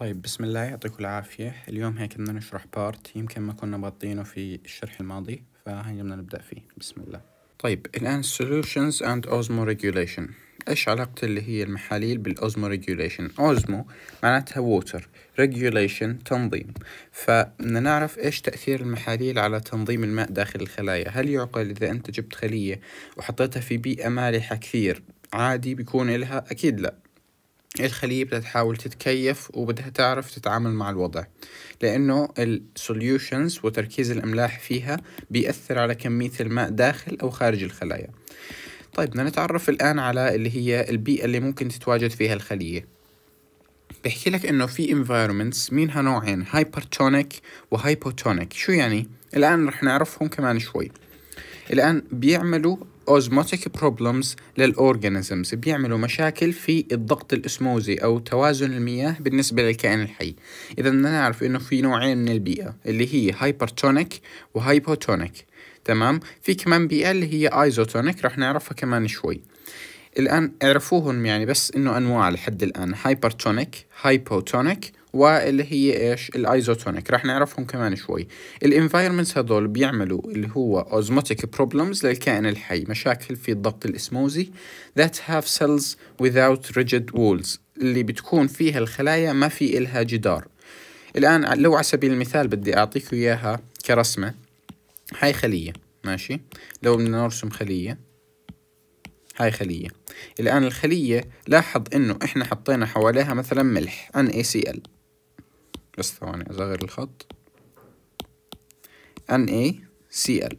طيب بسم الله يعطيكم العافية اليوم هيك بدنا نشرح بارت يمكن ما كنا مغطينه في الشرح الماضي فهي بدنا نبدأ فيه بسم الله طيب الآن solutions and osmo regulation إيش علاقة اللي هي المحاليل بالأوزمو regulation أوزمو معناتها ووتر regulation تنظيم فبدنا نعرف إيش تأثير المحاليل على تنظيم الماء داخل الخلايا هل يعقل إذا أنت جبت خلية وحطيتها في بيئة مالحة كثير عادي بيكون إلها أكيد لأ الخلية بدها تحاول تتكيف وبدها تعرف تتعامل مع الوضع لأنه السوليوشنز وتركيز الأملاح فيها بيأثر على كمية الماء داخل أو خارج الخلايا طيب بدنا نتعرف الآن على اللي هي البيئة اللي ممكن تتواجد فيها الخلية بحكي لك إنه في environments منها نوعين hypertonic وهايبوتونيك شو يعني؟ الآن رح نعرفهم كمان شوي الآن بيعملوا osmotic problems للأورجانيزمز بيعملوا مشاكل في الضغط الأسموزي أو توازن المياه بالنسبة للكائن الحي إذا بدنا نعرف إنه في نوعين من البيئة اللي هي هايبرتونيك وهايبوتونيك تمام في كمان بيئة اللي هي ايزوتونيك رح نعرفها كمان شوي الآن اعرفوهم يعني بس إنه أنواع لحد الآن هايبرتونيك هايبوتونيك واللي هي ايش الايزوتونيك راح نعرفهم كمان شوي الانفايرمنتس هذول بيعملوا اللي هو اوزموتيك بروبلمز للكائن الحي مشاكل في الضغط الاسموزي ذات هاف سيلز without rigid walls اللي بتكون فيها الخلايا ما في إلها جدار الآن لو على سبيل المثال بدي أعطيك إياها كرسمة هاي خلية ماشي لو بدنا نرسم خلية هاي خلية الآن الخلية لاحظ إنه إحنا حطينا حواليها مثلا ملح NaCl بس ثواني أصغر الخط NaCl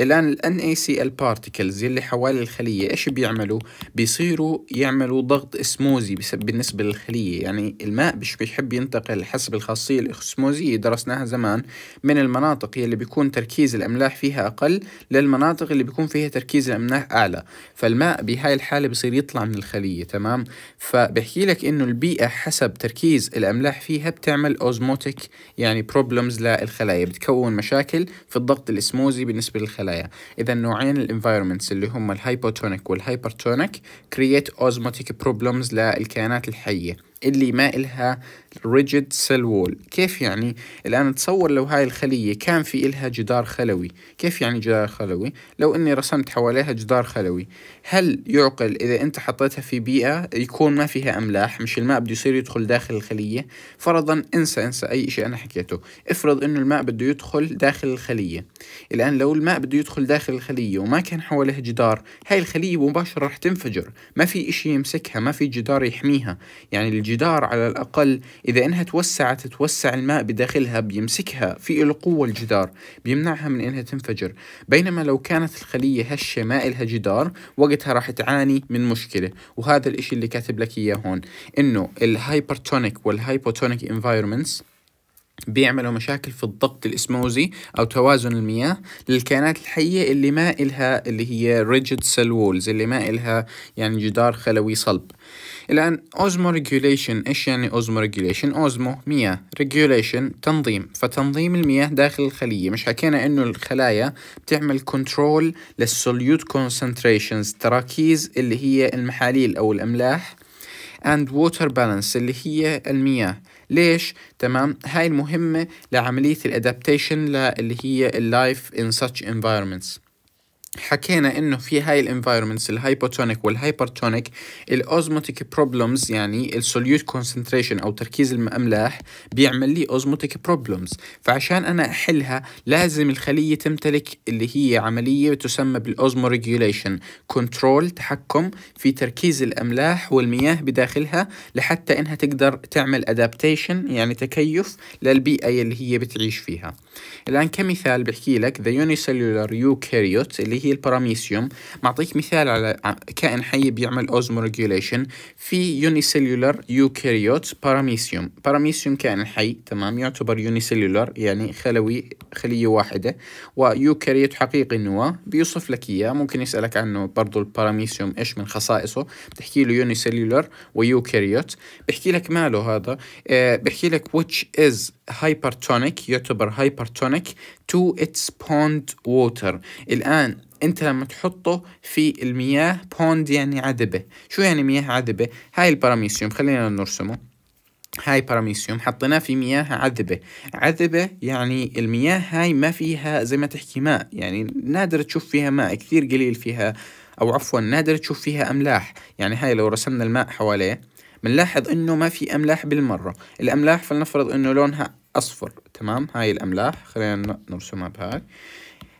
الآن ال NaCl particles اللي حوالي الخلية إيش بيعملوا؟ بيصيروا يعملوا ضغط إسموزي بالنسبة للخلية يعني الماء مش بيحب ينتقل حسب الخاصية الإسموزية درسناها زمان من المناطق اللي بيكون تركيز الأملاح فيها أقل للمناطق اللي بيكون فيها تركيز الأملاح أعلى فالماء بهاي الحالة بصير يطلع من الخلية تمام؟ فبحكي لك إنه البيئة حسب تركيز الأملاح فيها بتعمل أوزموتيك يعني بروبلمز للخلايا بتكون مشاكل في الضغط الإسموزي بالنسبة للخلايا الخلايا اذا نوعين الانفايرمنتس اللي هم الهايبوتونيك والهايبرتونيك كرييت اوزموتيك بروبلمز للكائنات الحيه اللي ما إلها rigid سيل وول كيف يعني الآن تصور لو هاي الخلية كان في إلها جدار خلوي كيف يعني جدار خلوي لو أني رسمت حواليها جدار خلوي هل يعقل إذا أنت حطيتها في بيئة يكون ما فيها أملاح مش الماء بده يصير يدخل داخل الخلية فرضا انسى انسى أي شيء أنا حكيته افرض أنه الماء بده يدخل داخل الخلية الآن لو الماء بده يدخل داخل الخلية وما كان حواليها جدار هاي الخلية مباشرة رح تنفجر ما في إشي يمسكها ما في جدار يحميها يعني الجدار على الأقل إذا إنها توسعت توسع الماء بداخلها بيمسكها في القوة الجدار بيمنعها من إنها تنفجر بينما لو كانت الخلية هشة ما إلها جدار وقتها راح تعاني من مشكلة وهذا الإشي اللي كاتب لك إياه هون إنه الهايبرتونيك والهايبوتونيك انفايرمنتس بيعملوا مشاكل في الضغط الاسموزي او توازن المياه للكائنات الحيه اللي ما الها اللي هي ريجيد سيل وولز اللي ما الها يعني جدار خلوي صلب الآن أوزمو ريجوليشن إيش يعني أوزمو ريجوليشن؟ أوزمو مياه ريجوليشن تنظيم فتنظيم المياه داخل الخلية مش حكينا إنه الخلايا بتعمل كنترول للسوليوت كونسنتريشنز تراكيز اللي هي المحاليل أو الأملاح and water balance اللي هي المياه ليش تمام هاي المهمة لعملية الادابتيشن اللي هي اللايف in such environments حكينا انه في هاي الانفايرمنتس الهايبوتونيك والهايبرتونيك الاوزموتيك بروبلمز يعني السوليوت كونسنتريشن او تركيز الاملاح بيعمل لي اوزموتيك بروبلمز فعشان انا احلها لازم الخليه تمتلك اللي هي عمليه تسمى بالاوزمو ريجوليشن كنترول تحكم في تركيز الاملاح والمياه بداخلها لحتى انها تقدر تعمل ادابتيشن يعني تكيف للبيئه اللي هي بتعيش فيها الان كمثال بحكي لك ذا يونيسيلولار يوكاريوت اللي هي الباراميسيوم معطيك مثال على كائن حي بيعمل اوزموريجوليشن في يونيسيلولار يوكاريوت باراميسيوم باراميسيوم كائن حي تمام يعتبر يونيسيلولار يعني خلوي خلية واحدة ويوكاريوت حقيقي النواة بيوصف لك إياه ممكن يسألك عنه برضو الباراميسيوم إيش من خصائصه بتحكي له يونيسيلولار ويوكاريوت بحكي لك ماله هذا آه، بحكي لك which is هايبرتونيك يعتبر هايبرتونيك تو اتس بوند ووتر الآن انت لما تحطه في المياه بوند يعني عذبة شو يعني مياه عذبة هاي الباراميسيوم خلينا نرسمه هاي باراميسيوم حطيناه في مياه عذبة عذبة يعني المياه هاي ما فيها زي ما تحكي ماء يعني نادر تشوف فيها ماء كثير قليل فيها أو عفوا نادر تشوف فيها أملاح يعني هاي لو رسمنا الماء حواليه بنلاحظ انه ما في املاح بالمرة الاملاح فلنفرض انه لونها أصفر تمام هاي الأملاح خلينا نرسمها بهاي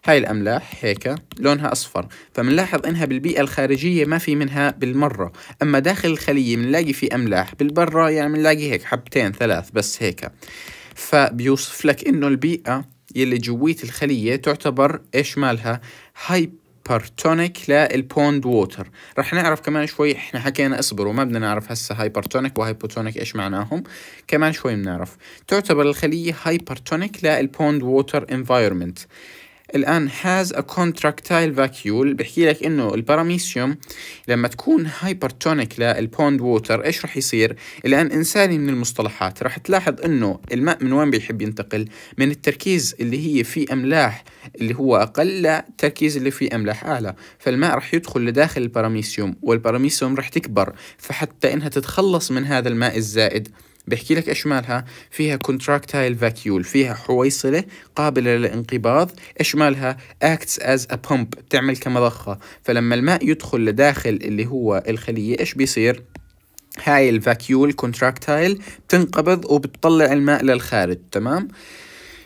هاي الأملاح هيك لونها أصفر فمنلاحظ إنها بالبيئة الخارجية ما في منها بالمرة أما داخل الخلية منلاقي في أملاح بالبرة يعني منلاقي هيك حبتين ثلاث بس هيك فبيوصف لك إنه البيئة يلي جويت الخلية تعتبر إيش مالها هايب هايبرتونيك للبوند ووتر رح نعرف كمان شوي احنا حكينا اصبروا ما بدنا نعرف هسه هايبرتونيك وهايبوتونيك ايش معناهم كمان شوي بنعرف تعتبر الخلية هايبرتونيك للبوند ووتر انفايرمنت الآن has a contractile vacuole بحكي لك إنه الباراميسيوم لما تكون هايبرتونيك للبوند ووتر إيش رح يصير؟ الآن إنساني من المصطلحات رح تلاحظ إنه الماء من وين بيحب ينتقل؟ من التركيز اللي هي فيه أملاح اللي هو أقل للتركيز اللي فيه أملاح أعلى فالماء رح يدخل لداخل الباراميسيوم والباراميسيوم رح تكبر فحتى إنها تتخلص من هذا الماء الزائد بحكي لك ايش مالها فيها كونتراكتايل فاكيول فيها حويصله قابله للانقباض ايش مالها acts as a pump بتعمل كمضخه فلما الماء يدخل لداخل اللي هو الخليه ايش بيصير هاي الفاكيول كونتراكتايل بتنقبض وبتطلع الماء للخارج تمام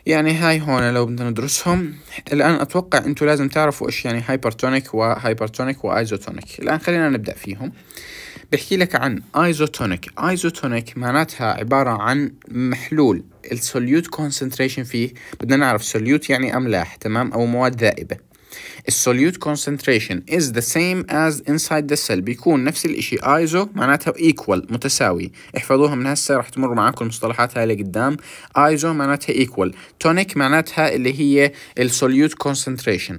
يعني هاي هون لو بدنا ندرسهم الآن أتوقع انتو لازم تعرفوا إيش يعني هايبرتونيك وهايبرتونيك وآيزوتونيك الآن خلينا نبدأ فيهم بحكي لك عن ايزوتونيك ايزوتونيك معناتها عبارة عن محلول السوليوت كونسنتريشن فيه بدنا نعرف سوليوت يعني أملاح تمام أو مواد ذائبة السوليوت concentration is the same as inside the cell بيكون نفس الاشي ايزو معناتها equal متساوي احفظوها من هسه رح تمر معاكم المصطلحات هاي لقدام ايزو معناتها equal tonic معناتها اللي هي السوليوت concentration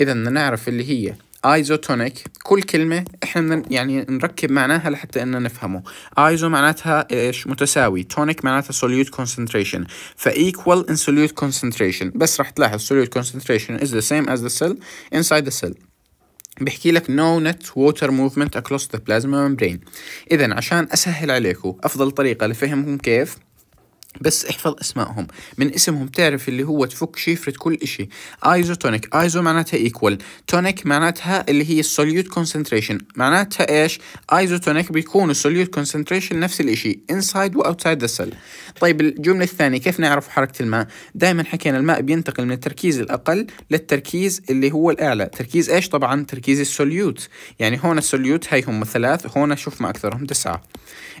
اذا بدنا نعرف اللي هي ايزوتونيك كل كلمه احنا يعني نركب معناها لحتى ان نفهمه ايزو معناتها ايش متساوي تونيك معناتها solute concentration فايكوال ان solute concentration بس راح تلاحظ solute concentration is the same as the cell inside the cell بحكي لك no net water movement across the plasma membrane اذا عشان اسهل عليكم افضل طريقه لفهمهم كيف بس احفظ اسمائهم من اسمهم تعرف اللي هو تفك شفرة كل اشي ايزوتونيك ايزو معناتها ايكوال تونيك معناتها اللي هي السوليوت كونسنتريشن معناتها ايش ايزوتونيك بيكون السوليوت كونسنتريشن نفس الاشي انسايد واوتسايد ذا سيل طيب الجملة الثانية كيف نعرف حركة الماء دائما حكينا الماء بينتقل من التركيز الاقل للتركيز اللي هو الاعلى تركيز ايش طبعا تركيز السوليوت يعني هون السوليوت هاي هم ثلاث هون شوف ما اكثرهم تسعة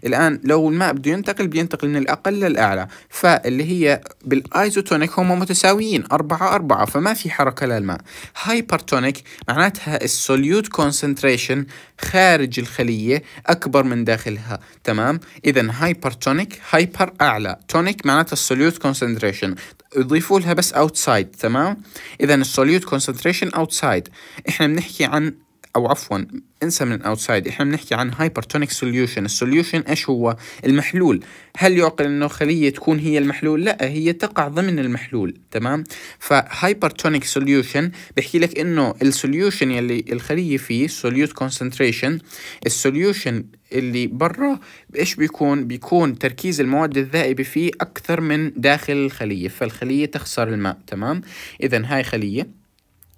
الان لو الماء بده ينتقل بينتقل من الاقل للاعلى فاللي هي بالايزوتونيك هم متساويين أربعة أربعة فما في حركة للماء هايبرتونيك معناتها السوليوت كونسنتريشن خارج الخلية أكبر من داخلها تمام إذا هايبرتونيك هايبر أعلى تونيك معناتها السوليوت كونسنتريشن يضيفوا لها بس اوتسايد تمام اذا السوليوت كونسنتريشن اوتسايد احنا بنحكي عن او عفوا انسى من اوتسايد احنا بنحكي عن هايبرتونيك سوليوشن السوليوشن ايش هو المحلول هل يعقل انه خليه تكون هي المحلول لا هي تقع ضمن المحلول تمام فهايبرتونيك سوليوشن بحكي لك انه السوليوشن يلي الخليه فيه سوليوت كونسنتريشن السوليوشن اللي برا ايش بيكون بيكون تركيز المواد الذائبه فيه اكثر من داخل الخليه فالخليه تخسر الماء تمام اذا هاي خليه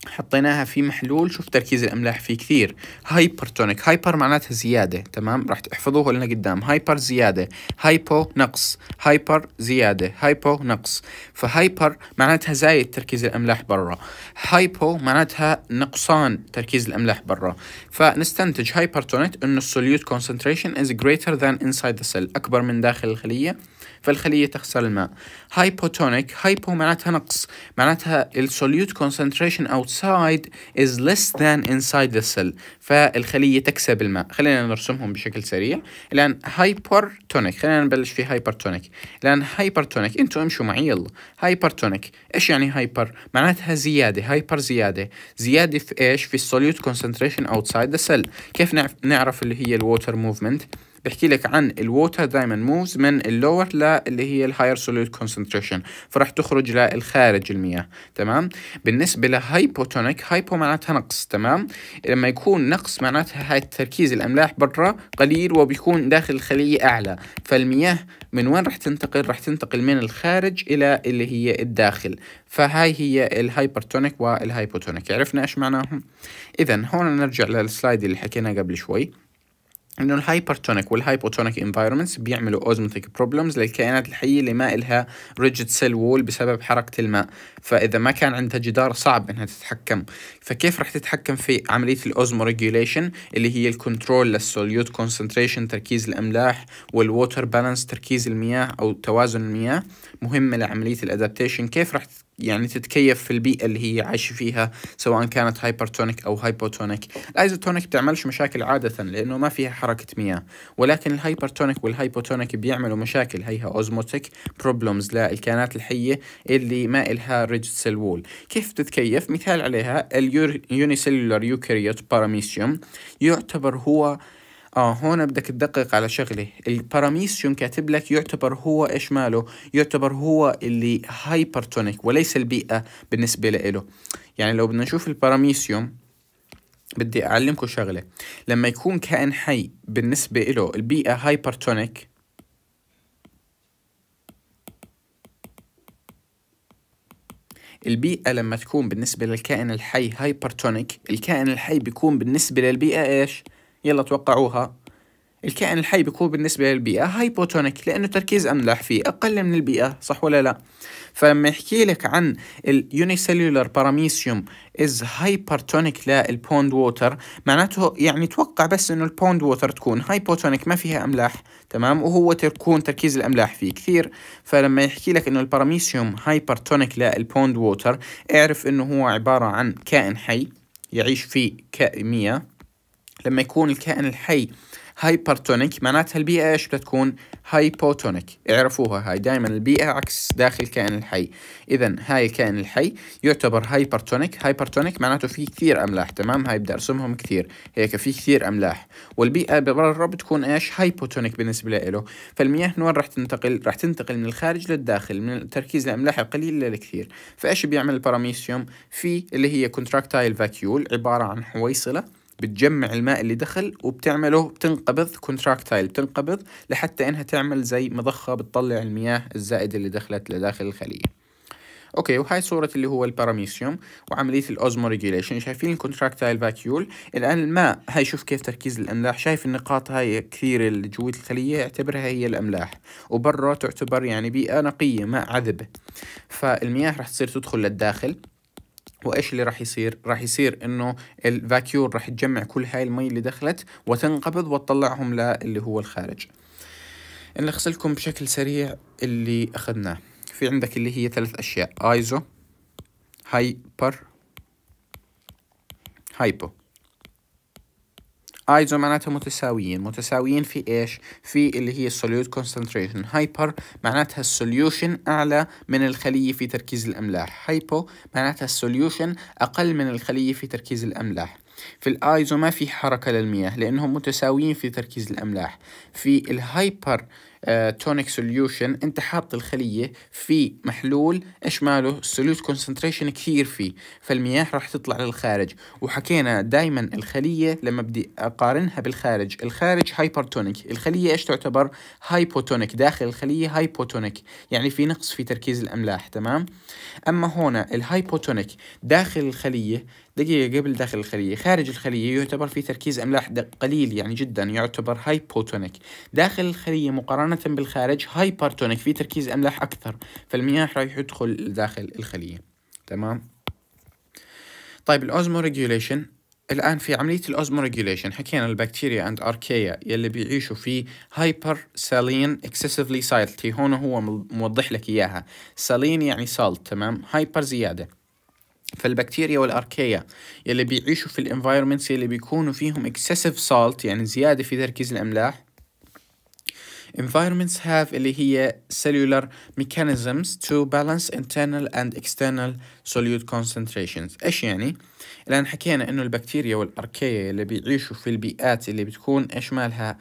حطيناها في محلول شوف تركيز الاملاح فيه كثير هايبرتونيك هايبر معناتها زياده تمام راح تحفظوه لنا قدام هايبر زياده هايبو نقص هايبر زياده هايبو نقص فهايبر معناتها زايد تركيز الاملاح برا هايبو معناتها نقصان تركيز الاملاح برا فنستنتج هايبرتونيك انه السوليوت concentration is greater than inside the cell اكبر من داخل الخليه فالخلية تخسر الماء hypotonic hypo معناتها نقص معناتها solute concentration outside is less than inside the cell فالخلية تكسب الماء خلينا نرسمهم بشكل سريع الآن hypertonic خلينا نبلش في hypertonic الآن hypertonic انتوا امشوا معي يلا hypertonic ايش يعني hyper معناتها زيادة hyper زيادة زيادة في ايش في solute concentration outside the cell كيف نعرف اللي هي الووتر موفمنت بحكي لك عن الووتر دائما موفز من اللور اللي هي الهاير سوليد كونسنتريشن فراح تخرج للخارج المياه تمام بالنسبه لهايبوتونيك هايبو معناتها نقص تمام لما يكون نقص معناتها هاي التركيز الاملاح برا قليل وبيكون داخل الخليه اعلى فالمياه من وين راح تنتقل راح تنتقل من الخارج الى اللي هي الداخل فهاي هي الهايبرتونيك والهايبوتونيك عرفنا ايش معناهم اذا هون نرجع للسلايد اللي حكيناه قبل شوي انه الهايبرتونيك والهايبوتونيك انفايرمنتس بيعملوا اوزموتيك بروبلمز للكائنات الحيه اللي ما الها ريجيد سيل وول بسبب حركه الماء فاذا ما كان عندها جدار صعب انها تتحكم فكيف رح تتحكم في عمليه الاوزمو ريجوليشن اللي هي الكنترول للسوليوت كونسنتريشن تركيز الاملاح والووتر بالانس تركيز المياه او توازن المياه مهمة لعملية الأدابتيشن كيف راح يعني تتكيف في البيئة اللي هي عايشة فيها سواء كانت هايبرتونيك أو هايبوتونيك الأيزوتونيك بتعملش مشاكل عادة لأنه ما فيها حركة مياه ولكن الهايبرتونيك والهايبوتونيك بيعملوا مشاكل هيها أوزموتيك بروبلمز للكائنات الحية اللي ما إلها ريجد سيل وول كيف تتكيف مثال عليها اليونيسيلولار يوكاريوت باراميسيوم يعتبر هو اه هون بدك تدقق على شغله الباراميسيوم كاتب لك يعتبر هو ايش ماله يعتبر هو اللي هايبرتونيك وليس البيئه بالنسبه له يعني لو بدنا نشوف الباراميسيوم بدي اعلمكم شغله لما يكون كائن حي بالنسبه له البيئه هايبرتونيك البيئة لما تكون بالنسبة للكائن الحي هايبرتونيك الكائن الحي بيكون بالنسبة للبيئة إيش؟ يلا توقعوها الكائن الحي بيكون بالنسبة للبيئة هايبوتونيك لأنه تركيز أملاح فيه أقل من البيئة صح ولا لا؟ فلما يحكي لك عن اليونيسيلولر باراميسيوم از هايبرتونيك للبوند ووتر معناته يعني توقع بس انه البوند ووتر تكون هايبوتونيك ما فيها املاح تمام وهو تكون تركيز الاملاح فيه كثير فلما يحكي لك انه الباراميسيوم هايبرتونيك للبوند ووتر اعرف انه هو عبارة عن كائن حي يعيش في كائمية لما يكون الكائن الحي هايبرتونيك معناتها البيئة ايش بدها تكون هايبوتونيك اعرفوها هاي دائما البيئة عكس داخل الكائن الحي اذا هاي الكائن الحي يعتبر هايبرتونيك هايبرتونيك معناته في كثير املاح تمام هاي بدي ارسمهم كثير هيك في كثير املاح والبيئة برا بتكون ايش هايبوتونيك بالنسبة له فالمياه من وين راح تنتقل راح تنتقل من الخارج للداخل من التركيز الاملاح القليل للكثير فايش بيعمل الباراميسيوم في اللي هي كونتراكتايل فاكيول عبارة عن حويصلة بتجمع الماء اللي دخل وبتعمله بتنقبض كونتراكتايل بتنقبض لحتى انها تعمل زي مضخه بتطلع المياه الزائده اللي دخلت لداخل الخليه اوكي وهاي صورة اللي هو الباراميسيوم وعملية الاوزمو ريجيليشن شايفين الكونتراكتايل فاكيول الان الماء هاي شوف كيف تركيز الاملاح شايف النقاط هاي كثير اللي جوة الخلية يعتبرها هي الاملاح وبرا تعتبر يعني بيئة نقية ماء عذبة فالمياه رح تصير تدخل للداخل وايش اللي راح يصير؟ راح يصير انه الفاكيور راح تجمع كل هاي المي اللي دخلت وتنقبض وتطلعهم للي هو الخارج. نلخص لكم بشكل سريع اللي اخذناه. في عندك اللي هي ثلاث اشياء ايزو هايبر هايبو ايزو معناتها متساويين متساويين في ايش في اللي هي السوليوت كونسنتريشن هايبر معناتها السوليوشن اعلى من الخليه في تركيز الاملاح هايبو معناتها السوليوشن اقل من الخليه في تركيز الاملاح في الايزو ما في حركه للمياه لانهم متساويين في تركيز الاملاح في الهايبر تونيك آه، سوليوشن انت حاط الخليه في محلول ايش ماله سوليوت كونسنتريشن كثير فيه فالمياه راح تطلع للخارج وحكينا دائما الخليه لما بدي اقارنها بالخارج الخارج هايبرتونيك الخليه ايش تعتبر هايبوتونيك داخل الخليه هايبوتونيك يعني في نقص في تركيز الاملاح تمام اما هنا الهايبوتونيك داخل الخليه دقيقة قبل داخل الخلية خارج الخلية يعتبر في تركيز أملاح قليل يعني جدا يعتبر هايبوتونيك داخل الخلية مقارنة بالخارج هايبرتونيك في تركيز أملاح أكثر فالمياه راح يدخل داخل الخلية تمام طيب الأوزمو ريجوليشن الآن في عملية الأوزمو ريجوليشن حكينا البكتيريا أند أركيا يلي بيعيشوا في هايبر سالين اكسسفلي سايلتي هون هو موضح لك إياها سالين يعني سالت تمام هايبر زيادة فالبكتيريا والاركيا يلي بيعيشوا في الانفايرمنتس يلي بيكونوا فيهم اكسسيف سالت يعني زياده في تركيز الاملاح environments have اللي هي cellular mechanisms to balance internal and external solute concentrations ايش يعني الان حكينا انه البكتيريا والاركيا اللي بيعيشوا في البيئات اللي بتكون ايش مالها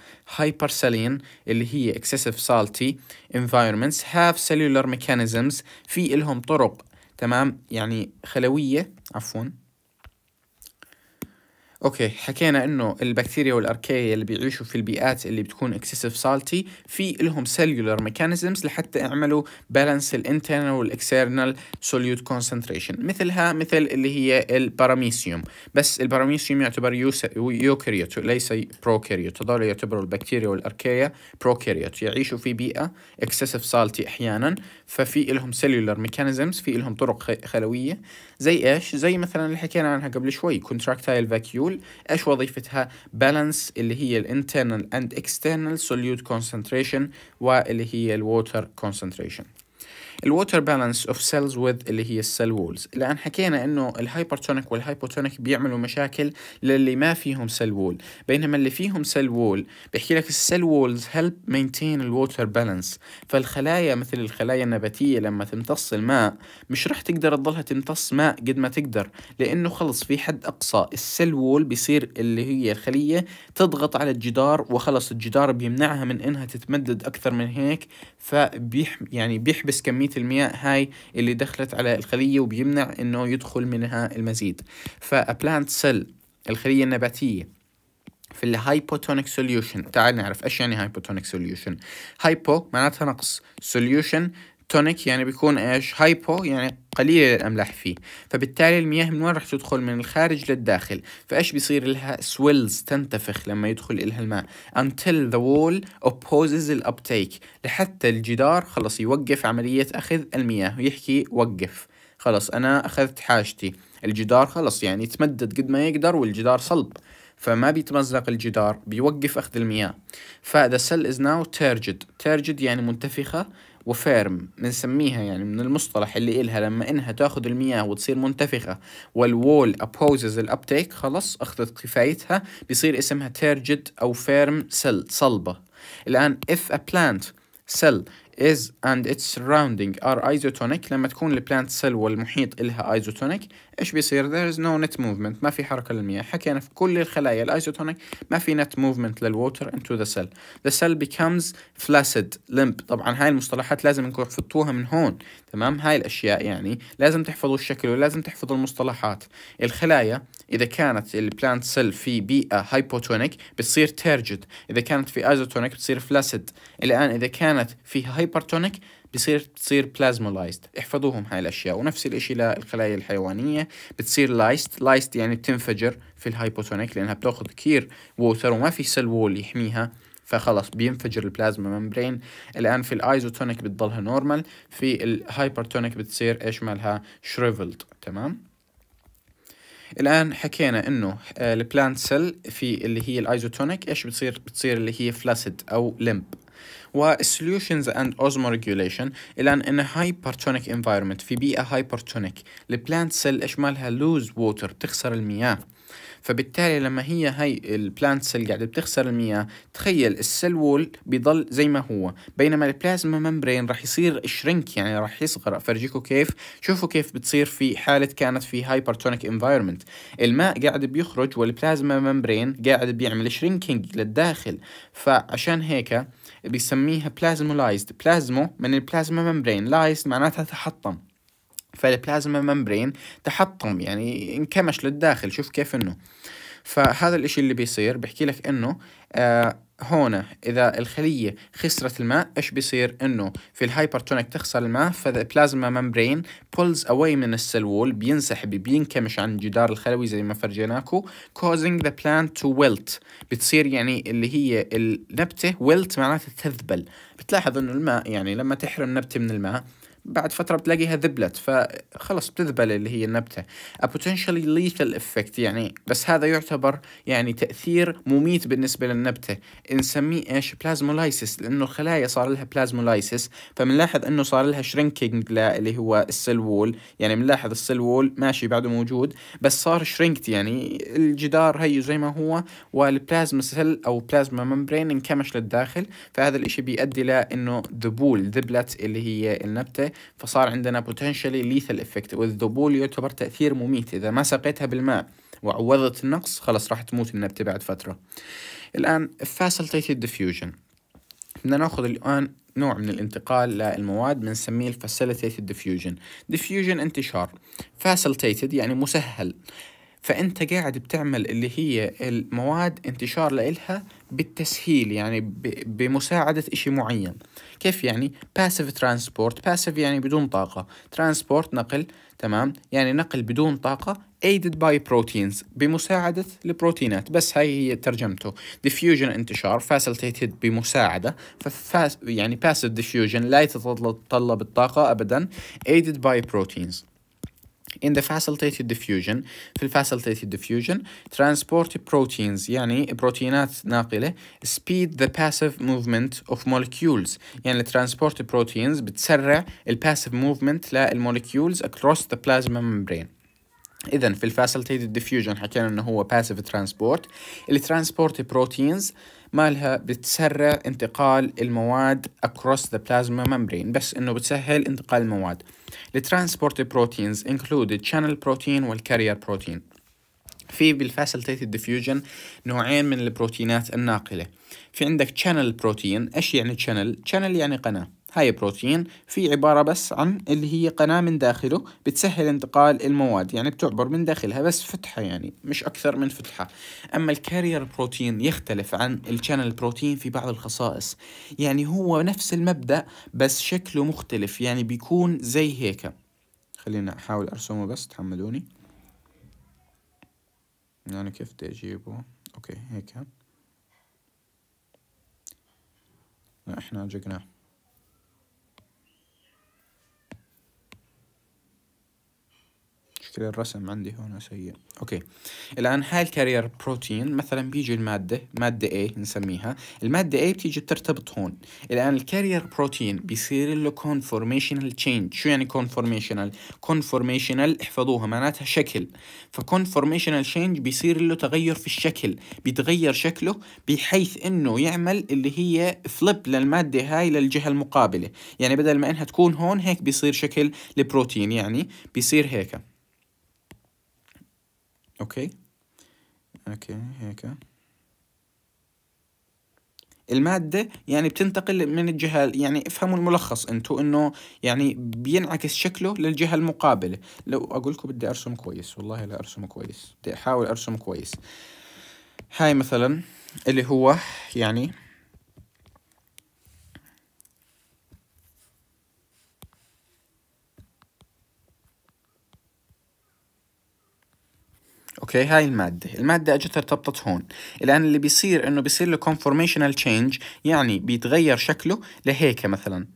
saline اللي هي excessive salty environments have cellular mechanisms في إلهم طرق تمام يعني خلوية عفوا اوكي حكينا انه البكتيريا والاركيا اللي بيعيشوا في البيئات اللي بتكون اكسسيف سالتي في لهم سيلولر ميكانيزمز لحتى يعملوا بالانس الانترنال والاكسترنال سوليوت كونسنتريشن مثلها مثل اللي هي الباراميسيوم بس الباراميسيوم يعتبر يوكريوت ليس بروكريوت هذول يعتبروا البكتيريا والاركيا بروكريوت يعيشوا في بيئه اكسسيف سالتي احيانا ففي لهم سيلولر ميكانيزمز في لهم طرق خلويه زي ايش زي مثلا اللي حكينا عنها قبل شوي كونتراكتايل فاكيو الموديول ايش وظيفتها بالانس اللي هي الانترنال اند اكسترنال سوليوت كونسنتريشن واللي هي الووتر كونسنتريشن الووتر بالانس اوف سيلز وذ اللي هي السيل وولز لان حكينا انه الهايبرتونيك والهايبوتونيك بيعملوا مشاكل للي ما فيهم سيل وول بينما اللي فيهم سيل وول بيحكي لك السيل وولز هيلب مينتين الووتر بالانس فالخلايا مثل الخلايا النباتيه لما تمتص الماء مش رح تقدر تضلها تمتص ماء قد ما تقدر لانه خلص في حد اقصى السيل وول بيصير اللي هي الخليه تضغط على الجدار وخلص الجدار بيمنعها من انها تتمدد اكثر من هيك فبيح يعني بيحبس كميه كمية المياه هاي اللي دخلت على الخلية وبيمنع انه يدخل منها المزيد فأبلانت سيل الخلية النباتية في الهايبوتونيك سوليوشن تعال نعرف ايش يعني هايبوتونيك سوليوشن هايبو معناتها نقص سوليوشن تونيك يعني بيكون ايش هايبو يعني قليل الاملاح فيه فبالتالي المياه من وين راح تدخل من الخارج للداخل فايش بيصير لها سويلز تنتفخ لما يدخل لها الماء until the wall opposes the uptake لحتى الجدار خلص يوقف عملية اخذ المياه ويحكي وقف خلص انا اخذت حاجتي الجدار خلص يعني يتمدد قد ما يقدر والجدار صلب فما بيتمزق الجدار بيوقف أخذ المياه فذا cell is now turgid turgid يعني منتفخة وفيرم بنسميها يعني من المصطلح اللي إلها لما إنها تاخد المياه وتصير منتفخة والوول opposes الأبتيك خلص أخذت كفايتها بيصير اسمها تيرجد أو فيرم سل صلبة الآن if a plant cell is and its surrounding are isotonic لما تكون البلانت سيل والمحيط إلها isotonic ايش بيصير there is no net movement ما في حركة للمياه حكينا في كل الخلايا الايزوتونيك ما في net movement للووتر into the cell the cell becomes flaccid limp طبعا هاي المصطلحات لازم انكم تحفظوها من هون تمام هاي الاشياء يعني لازم تحفظوا الشكل ولازم تحفظوا المصطلحات الخلايا اذا كانت البلانت سيل في بيئة هايبوتونيك بتصير تيرجد اذا كانت في ايزوتونيك بتصير فلاسد الان اذا كانت في هايبرتونيك بصير بتصير بلازمولايزد احفظوهم هاي الاشياء ونفس الاشي للخلايا الحيوانيه بتصير لايست لايست يعني بتنفجر في الهايبوتونيك لانها بتاخذ كثير ووتر وما في سيل وول يحميها فخلص بينفجر البلازما ممبرين الان في الايزوتونيك بتضلها نورمال في الهايبرتونيك بتصير ايش مالها شريفلد تمام الان حكينا انه آه، البلانت سيل في اللي هي الايزوتونيك ايش بتصير بتصير اللي هي فلاسيد او لمب و solutions and osmoregulation الى ان hypertonic environment في بيئه هايبرتونيك البلانت سيل اشمالها lose water بتخسر المياه فبالتالي لما هي هاي البلانت سيل قاعدة بتخسر المياه تخيل السيل وول بيضل زي ما هو بينما البلازما ممبرين راح يصير شرينك يعني راح يصغر افرجيكم كيف شوفوا كيف بتصير في حالة كانت في هايبرتونيك انفايرمنت الماء قاعد بيخرج والبلازما ممبرين قاعد بيعمل شرينكينج للداخل فعشان هيك بيسميها بلازمولايزد بلازمو من البلازما ممبرين لايزد معناتها تحطم فالبلازما ممبرين تحطم يعني انكمش للداخل شوف كيف انه فهذا الاشي اللي بيصير بحكي لك انه آه هنا اذا الخليه خسرت الماء ايش بيصير انه في الهايبرتونيك تخسر الماء فذا بلازما ممبرين بولز اواي من السيل وول بينسحب بينكمش عن الجدار الخلوي زي ما فرجيناكو causing the plant to ويلت بتصير يعني اللي هي النبته ويلت معناته تذبل بتلاحظ انه الماء يعني لما تحرم نبته من الماء بعد فتره بتلاقيها ذبلت فخلص بتذبل اللي هي النبته a potentially lethal effect يعني بس هذا يعتبر يعني تاثير مميت بالنسبه للنبته نسميه ايش بلازمولايسيس لانه الخلايا صار لها بلازمولايسيس فبنلاحظ انه صار لها شرينكينج اللي هو السيل وول يعني بنلاحظ السيل وول ماشي بعده موجود بس صار شرينكت يعني الجدار هي زي ما هو والبلازما سيل او بلازما ممبرين انكمش للداخل فهذا الاشي بيؤدي لانه ذبول ذبلت اللي هي النبته فصار عندنا بوتنشلي ليثل افكت والذبول يعتبر تاثير مميت اذا ما سقيتها بالماء وعوضت النقص خلاص راح تموت النبته بعد فتره الان facilitated diffusion بدنا ناخذ الان نوع من الانتقال للمواد بنسميه facilitated diffusion diffusion انتشار facilitated يعني مسهل فانت قاعد بتعمل اللي هي المواد انتشار لإلها بالتسهيل يعني بمساعدة إشي معين كيف يعني باسف ترانسبورت باسف يعني بدون طاقة ترانسبورت نقل تمام يعني نقل بدون طاقة aided by proteins بمساعدة البروتينات بس هاي هي ترجمته diffusion انتشار facilitated بمساعدة يعني passive diffusion لا يتطلب الطاقة أبدا aided by proteins in the facilitated diffusion في facilitated diffusion transport proteins يعني بروتينات ناقلة speed the passive movement of molecules يعني ال transport proteins بتسرع ال passive movement للmolecules across the plasma membrane إذن في ال facilitated diffusion حكينا إنه هو passive transport ال transport proteins مالها بتسرع انتقال المواد across the plasma membrane بس انه بتسهل انتقال المواد لترانسبورت بروتينز included channel protein carrier protein في بالفاسيلتيتد ديفيوجن نوعين من البروتينات الناقله في عندك channel protein ايش يعني channel channel يعني قناه هاي بروتين في عبارة بس عن اللي هي قناة من داخله بتسهل انتقال المواد يعني بتعبر من داخلها بس فتحة يعني مش أكثر من فتحة أما الكارير بروتين يختلف عن الشانل بروتين في بعض الخصائص يعني هو نفس المبدأ بس شكله مختلف يعني بيكون زي هيك خلينا أحاول أرسمه بس تحملوني يعني كيف بدي أجيبه أوكي هيك احنا عجقناه مشكلة الرسم عندي هنا سيء أوكي الآن هاي الكارير بروتين مثلا بيجي المادة مادة A نسميها المادة A بتيجي بترتبط هون الآن الكارير بروتين بيصير له conformational change شو يعني conformational conformational احفظوها معناتها شكل فconformational change بيصير له تغير في الشكل بيتغير شكله بحيث إنه يعمل اللي هي فليب للمادة هاي للجهة المقابلة يعني بدل ما إنها تكون هون هيك بيصير شكل البروتين يعني بيصير هيك اوكي اوكي هيك المادة يعني بتنتقل من الجهة يعني افهموا الملخص انتو انه يعني بينعكس شكله للجهة المقابلة لو اقول لكم بدي ارسم كويس والله لا ارسم كويس بدي احاول ارسم كويس هاي مثلا اللي هو يعني اوكي هاي الماده الماده اجت ارتبطت هون الان اللي بيصير انه بيصير له conformational change يعني بيتغير شكله لهيك مثلا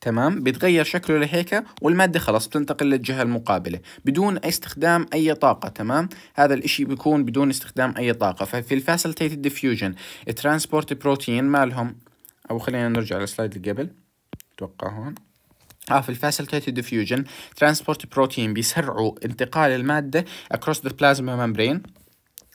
تمام بيتغير شكله لهيك والمادة خلاص بتنتقل للجهة المقابلة بدون استخدام أي طاقة تمام هذا الإشي بيكون بدون استخدام أي طاقة ففي الفاسلتيتد ديفيوجن ترانسبورت بروتين مالهم او خلينا نرجع للسلايد اللي قبل اتوقع هون اه في الفاسيليتيد ديفيوجن ترانسبورت بروتين بيسرعوا انتقال الماده اكروس ذا بلازما ممبرين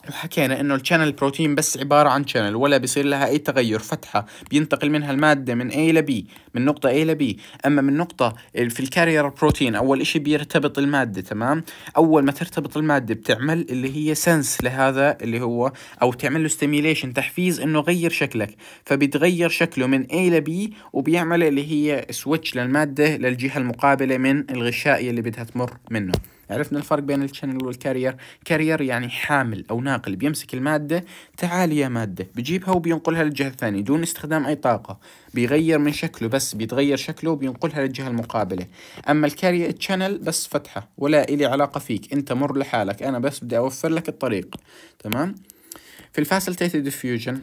وحكينا انه الشانل بروتين بس عبارة عن شانل ولا بيصير لها اي تغير فتحة بينتقل منها المادة من A إلى B من نقطة A إلى B اما من نقطة في الكارير بروتين اول اشي بيرتبط المادة تمام اول ما ترتبط المادة بتعمل اللي هي سنس لهذا اللي هو او تعمل له ستيميليشن تحفيز انه غير شكلك فبتغير شكله من A إلى B وبيعمل اللي هي سويتش للمادة للجهة المقابلة من الغشاء اللي بدها تمر منه عرفنا الفرق بين الشانل والكارير كارير يعني حامل أو ناقل بيمسك المادة يا مادة بيجيبها وبينقلها للجهة الثانية دون استخدام أي طاقة بيغير من شكله بس بيتغير شكله وبينقلها للجهة المقابلة أما الكارير الشانل بس فتحة ولا إلي علاقة فيك أنت مر لحالك أنا بس بدي أوفر لك الطريق تمام في الفاسيلتيتد ديفيوجن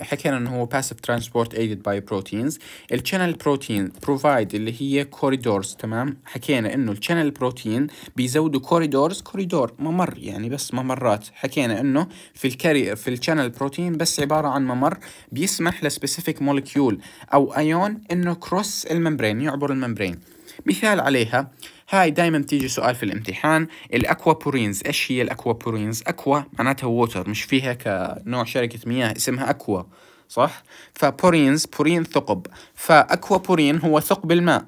حكينا انه هو باسيف ترانسبورت ايدد باي بروتينز الشانل بروتين بروفايد اللي هي كوريدورز تمام حكينا انه الشانل بروتين بيزودوا كوريدورز كوريدور ممر يعني بس ممرات حكينا انه في الكاري في الشانل بروتين بس عباره عن ممر بيسمح لسبيسيفيك مولكيول او ايون انه كروس الممبرين يعبر الممبرين مثال عليها هاي دائما بتيجي سؤال في الامتحان الاكوابورينز ايش هي الاكوابورينز اكوا معناتها ووتر مش فيها كنوع شركه مياه اسمها اكوا صح فبورينز بورين ثقب فاكوابورين هو ثقب الماء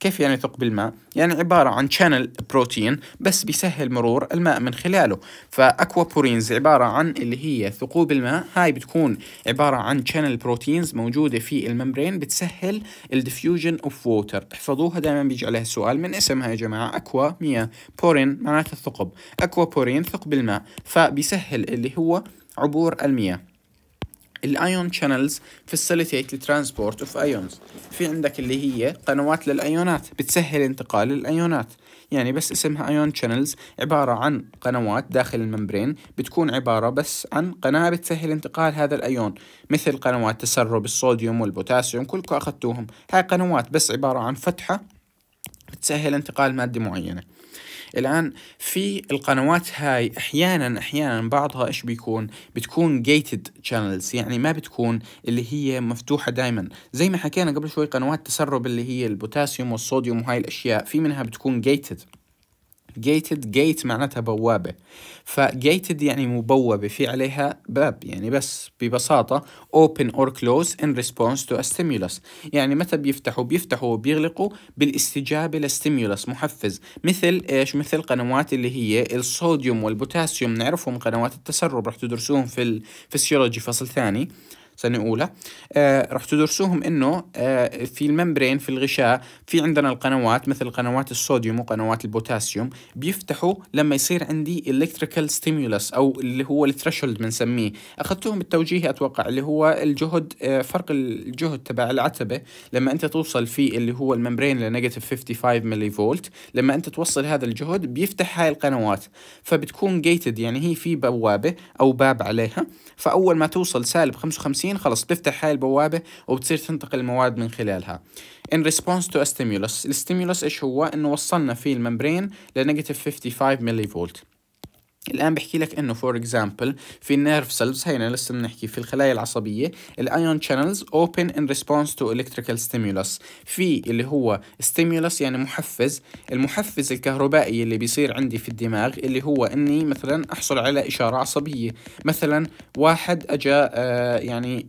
كيف يعني ثقب الماء؟ يعني عبارة عن شانل بروتين بس بيسهل مرور الماء من خلاله فأكوا بورينز عبارة عن اللي هي ثقوب الماء هاي بتكون عبارة عن شانل بروتينز موجودة في الممبرين بتسهل الديفيوجن اوف ووتر احفظوها دائما بيجي عليها السؤال من اسمها يا جماعة أكوا مياه بورين معناتها الثقب أكوا بورين ثقب الماء فبيسهل اللي هو عبور المياه الايون شانلز فاسيليتيت الترانسبورت اوف ايونز في عندك اللي هي قنوات للايونات بتسهل انتقال الايونات يعني بس اسمها ايون شانلز عبارة عن قنوات داخل الممبرين بتكون عبارة بس عن قناة بتسهل انتقال هذا الايون مثل قنوات تسرب الصوديوم والبوتاسيوم كلكم اخذتوهم هاي قنوات بس عبارة عن فتحة بتسهل انتقال مادة معينة الآن في القنوات هاي أحيانا أحيانا بعضها إيش بيكون بتكون جيتد شانلز يعني ما بتكون اللي هي مفتوحة دائما زي ما حكينا قبل شوي قنوات تسرب اللي هي البوتاسيوم والصوديوم وهاي الأشياء في منها بتكون جيتد جيتد جيت معناتها بوابة فجيتد يعني مبوبة في عليها باب يعني بس ببساطة open or close in response to a stimulus يعني متى بيفتحوا بيفتحوا وبيغلقوا بالاستجابة لستيمولس محفز مثل ايش مثل قنوات اللي هي الصوديوم والبوتاسيوم نعرفهم قنوات التسرب رح تدرسوهم في الفسيولوجي فصل ثاني سنه اولى آه رح تدرسوهم انه آه في الممبرين في الغشاء في عندنا القنوات مثل قنوات الصوديوم وقنوات البوتاسيوم بيفتحوا لما يصير عندي electrical stimulus او اللي هو الثريشولد بنسميه اخذتهم التوجيهي اتوقع اللي هو الجهد آه فرق الجهد تبع العتبه لما انت توصل في اللي هو الممبرين لنيجاتيف 55 ملي فولت لما انت توصل هذا الجهد بيفتح هاي القنوات فبتكون جيتد يعني هي في بوابه او باب عليها فاول ما توصل سالب 55 التوكسين خلص بتفتح هاي البوابة وبتصير تنتقل المواد من خلالها in response to a stimulus الستيمولس ايش هو انه وصلنا فيه الممبرين لنيجاتيف 55 ملي فولت الآن بحكي لك إنه فور إكزامبل في النيرف سيلز هينا لسه بنحكي في الخلايا العصبية الأيون شانلز أوبن إن ريسبونس تو إلكتريكال ستيمولس في اللي هو ستيمولس يعني محفز المحفز الكهربائي اللي بيصير عندي في الدماغ اللي هو إني مثلا أحصل على إشارة عصبية مثلا واحد أجا آه يعني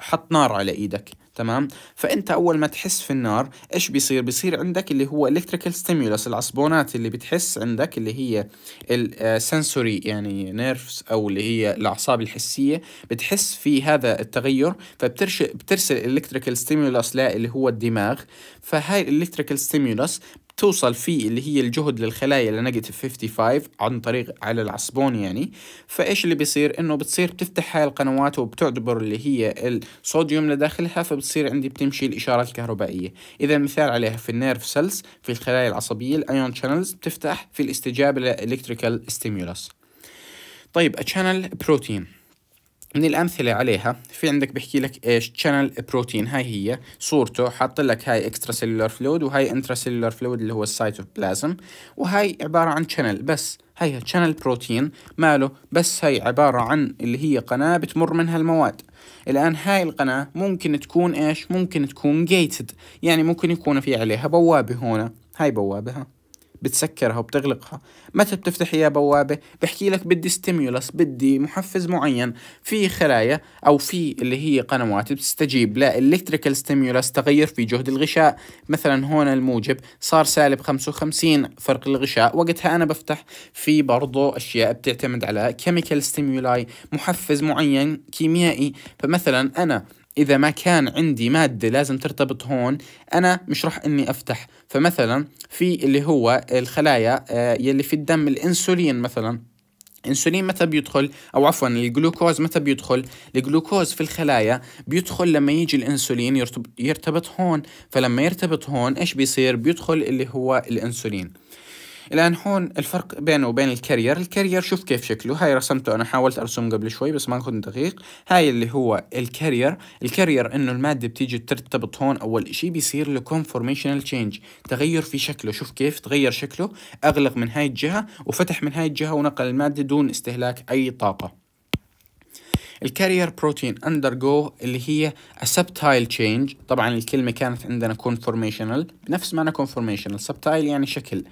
حط نار على إيدك تمام فانت اول ما تحس في النار ايش بيصير بيصير عندك اللي هو الكتريكال ستيمولس العصبونات اللي بتحس عندك اللي هي السنسوري آه، يعني نيرفز او اللي هي الاعصاب الحسيه بتحس في هذا التغير فبترسل الكتريكال ستيمولس لا اللي هو الدماغ فهاي الالكتريكال ستيمولس توصل فيه اللي هي الجهد للخلايا لنيجاتيف 55 عن طريق على العصبون يعني فايش اللي بيصير انه بتصير بتفتح هاي القنوات وبتعتبر اللي هي الصوديوم لداخلها فبتصير عندي بتمشي الاشاره الكهربائيه اذا مثال عليها في النيرف سيلز في الخلايا العصبيه الايون شانلز بتفتح في الاستجابه للالكتريكال ستيمولس طيب a بروتين من الامثله عليها في عندك بحكي لك ايش channel بروتين هاي هي صورته حاط لك هاي اكسترا fluid فلويد وهاي انترا fluid فلويد اللي هو السيتوبلازم وهاي عباره عن channel بس هاي channel بروتين ماله بس هاي عباره عن اللي هي قناه بتمر منها المواد الان هاي القناه ممكن تكون ايش ممكن تكون جيتد يعني ممكن يكون في عليها بوابه هنا هاي بوابه ها بتسكرها وبتغلقها متى بتفتح يا بوابة بحكي لك بدي ستيمولس بدي محفز معين في خلايا أو في اللي هي قنوات بتستجيب لإلكتريكال ستيمولس تغير في جهد الغشاء مثلا هون الموجب صار سالب 55 فرق الغشاء وقتها أنا بفتح في برضو أشياء بتعتمد على كيميكال ستيمولاي محفز معين كيميائي فمثلا أنا إذا ما كان عندي مادة لازم ترتبط هون أنا مش رح إني أفتح فمثلا في اللي هو الخلايا آه، يلي في الدم الإنسولين مثلا الانسولين متى بيدخل او عفوا الجلوكوز متى بيدخل الجلوكوز في الخلايا بيدخل لما يجي الانسولين يرتبط, يرتبط هون فلما يرتبط هون ايش بيصير بيدخل اللي هو الانسولين الان هون الفرق بينه وبين الكارير الكارير شوف كيف شكله هاي رسمته انا حاولت ارسم قبل شوي بس ما كنت دقيق هاي اللي هو الكارير الكارير انه الماده بتيجي ترتبط هون اول شيء بيصير له كونفورميشنال تشينج تغير في شكله شوف كيف تغير شكله اغلق من هاي الجهه وفتح من هاي الجهه ونقل الماده دون استهلاك اي طاقه الكارير بروتين اندرجو اللي هي سبتايل تشينج طبعا الكلمه كانت عندنا كونفورميشنال بنفس معنى كونفورميشنال سبتايل يعني شكل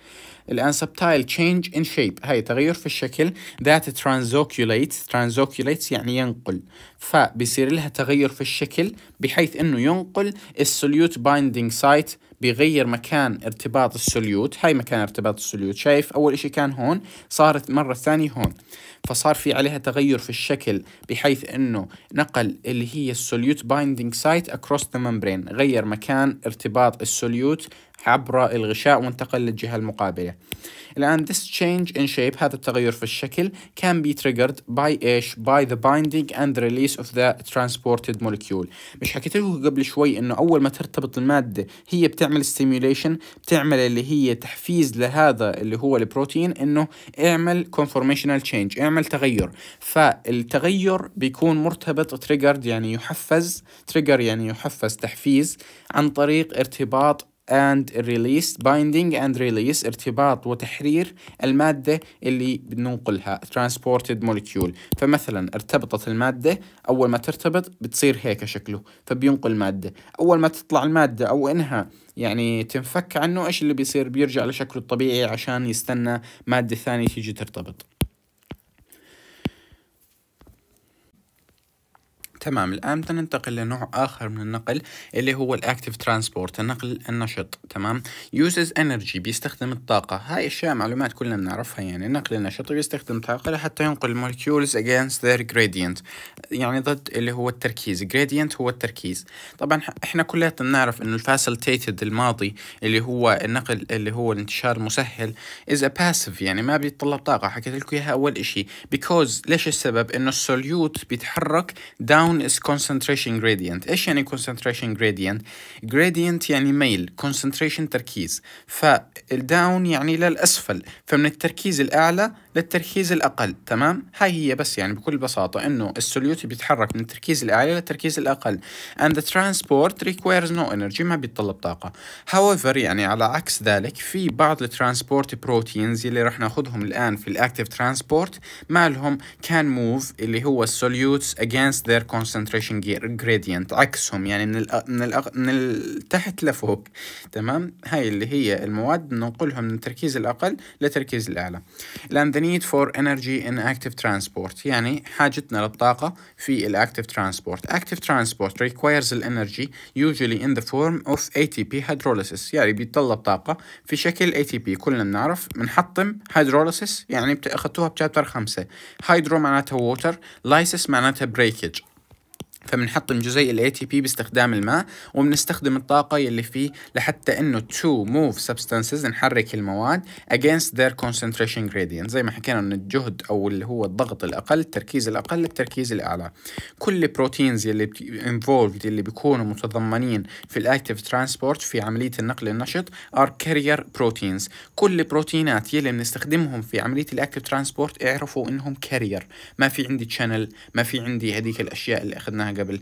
الآن سبتايل تشينج ان شيب هاي تغير في الشكل ذات ترانزوكيوليت ترانزوكيوليت يعني ينقل فبيصير لها تغير في الشكل بحيث انه ينقل السوليوت بايندينج سايت بيغير مكان ارتباط السوليوت هاي مكان ارتباط السوليوت شايف اول اشي كان هون صارت مرة ثانية هون فصار في عليها تغير في الشكل بحيث انه نقل اللي هي السوليوت بايندينج سايت اكروس ذا ممبرين غير مكان ارتباط السوليوت عبر الغشاء وانتقل للجهة المقابلة الآن this change in shape هذا التغير في الشكل can be triggered by ايش by the binding and release of the transported molecule مش حكيت لكم قبل شوي انه اول ما ترتبط المادة هي بتعمل stimulation بتعمل اللي هي تحفيز لهذا اللي هو البروتين انه اعمل conformational change اعمل تغير فالتغير بيكون مرتبط triggered يعني يحفز trigger يعني يحفز تحفيز عن طريق ارتباط and release binding and release ارتباط وتحرير المادة اللي بننقلها transported molecule فمثلا ارتبطت المادة أول ما ترتبط بتصير هيك شكله فبينقل مادة أول ما تطلع المادة أو إنها يعني تنفك عنه إيش اللي بيصير بيرجع لشكله الطبيعي عشان يستنى مادة ثانية تيجي ترتبط تمام الآن بدنا ننتقل لنوع آخر من النقل اللي هو الأكتيف ترانسبورت النقل النشط تمام يوزز انرجي بيستخدم الطاقة هاي الأشياء معلومات كلنا بنعرفها يعني النقل النشط بيستخدم طاقة لحتى ينقل المولكيولز against their gradient يعني ضد اللي هو التركيز gradient هو التركيز طبعا احنا كلياتنا بنعرف انه الفاسيلتيتد الماضي اللي هو النقل اللي هو الانتشار المسهل is a passive يعني ما بيتطلب طاقة حكيت لكم اياها أول إشي because ليش السبب إنه السوليوت بيتحرك down known as concentration gradient ايش يعني concentration gradient gradient يعني ميل concentration تركيز فالداون يعني للاسفل فمن التركيز الاعلى للتركيز الأقل تمام هاي هي بس يعني بكل بساطة إنه السوليوت بيتحرك من التركيز الأعلى للتركيز الأقل and the transport requires no energy ما بيتطلب طاقة however يعني على عكس ذلك في بعض الترانسبورت بروتينز اللي رح ناخذهم الآن في الأكتيف ترانسبورت مالهم can move اللي هو solutes against their concentration gradient عكسهم يعني من الأ... من, الأ... من التحت تحت لفوق تمام هاي اللي هي المواد بننقلهم من التركيز الأقل لتركيز الأعلى الآن need for energy in active transport يعني حاجتنا للطاقة في ال active transport active transport requires the energy usually in the form of ATP hydrolysis يعني بيتطلب طاقة في شكل ATP كلنا بنعرف بنحطم hydrolysis يعني بتأخذتوها بشابتر خمسة hydro معناتها water lysis معناتها breakage فبنحطم جزيء الاي تي بي باستخدام الماء وبنستخدم الطاقة يلي فيه لحتى انه to move substances نحرك المواد against their concentration gradient زي ما حكينا ان الجهد او اللي هو الضغط الاقل التركيز الاقل التركيز الاعلى كل البروتينز يلي involved يلي بيكونوا متضمنين في الاكتيف ترانسبورت في عملية النقل النشط are carrier proteins كل البروتينات يلي بنستخدمهم في عملية الاكتيف ترانسبورت اعرفوا انهم carrier ما في عندي channel ما في عندي هذيك الاشياء اللي اخذناها قبل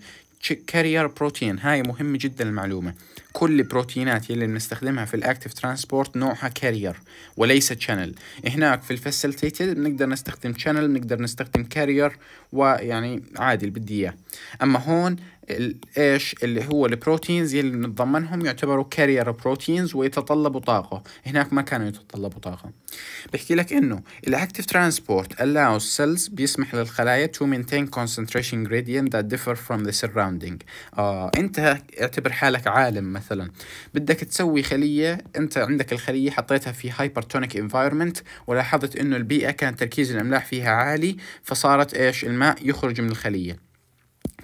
كارير بروتين هاي مهمة جدا المعلومة كل البروتينات يلي بنستخدمها في الاكتف ترانسبورت نوعها كارير وليس شانل هناك في الفاسيلتيتد بنقدر نستخدم شانل بنقدر نستخدم كارير ويعني عادي اللي بدي اياه اما هون ايش اللي هو البروتينز اللي نتضمنهم يعتبروا كارير بروتينز ويتطلبوا طاقة هناك ما كانوا يتطلبوا طاقة بحكي لك انه الاكتيف ترانسبورت الاو cells بيسمح للخلايا to maintain concentration gradient that differ from the surrounding آه انت اعتبر حالك عالم مثلا بدك تسوي خلية انت عندك الخلية حطيتها في هايبرتونيك انفايرمنت ولاحظت انه البيئة كان تركيز الاملاح فيها عالي فصارت ايش الماء يخرج من الخلية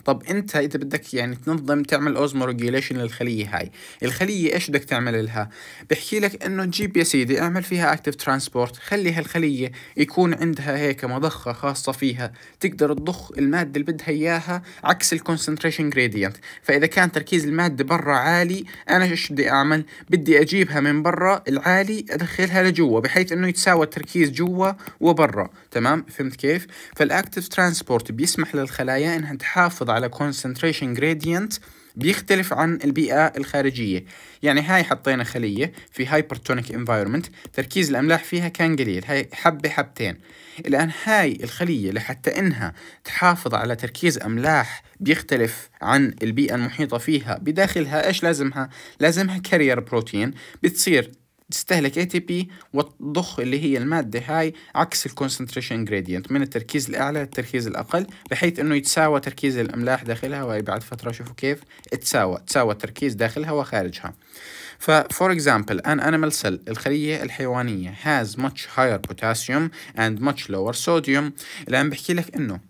طب انت اذا بدك يعني تنظم تعمل اوزمو ريجيليشن للخليه هاي الخليه ايش بدك تعمل لها بحكي لك انه جيب يا سيدي اعمل فيها اكتف ترانسبورت خلي هالخليه يكون عندها هيك مضخه خاصه فيها تقدر تضخ الماده اللي بدها اياها عكس الكونسنتريشن جريدينت فاذا كان تركيز الماده برا عالي انا ايش بدي اعمل بدي اجيبها من برا العالي ادخلها لجوا بحيث انه يتساوى التركيز جوا وبرا تمام فهمت كيف فالاكتيف ترانسبورت بيسمح للخلايا انها تحافظ على كونسنتريشن جريدينت بيختلف عن البيئة الخارجية يعني هاي حطينا خلية في هايبرتونيك انفايرمنت تركيز الأملاح فيها كان قليل هاي حبة حبتين الآن هاي الخلية لحتى إنها تحافظ على تركيز أملاح بيختلف عن البيئة المحيطة فيها بداخلها إيش لازمها؟ لازمها كارير بروتين بتصير تستهلك اي تي بي وتضخ اللي هي الماده هاي عكس الكونسنتريشن جريدينت من التركيز الاعلى للتركيز الاقل بحيث انه يتساوى تركيز الاملاح داخلها وهي بعد فتره شوفوا كيف تساوى تساوى التركيز داخلها وخارجها فور اكزامبل ان انيمال سيل الخليه الحيوانيه has much higher potassium and much lower sodium الان بحكي لك انه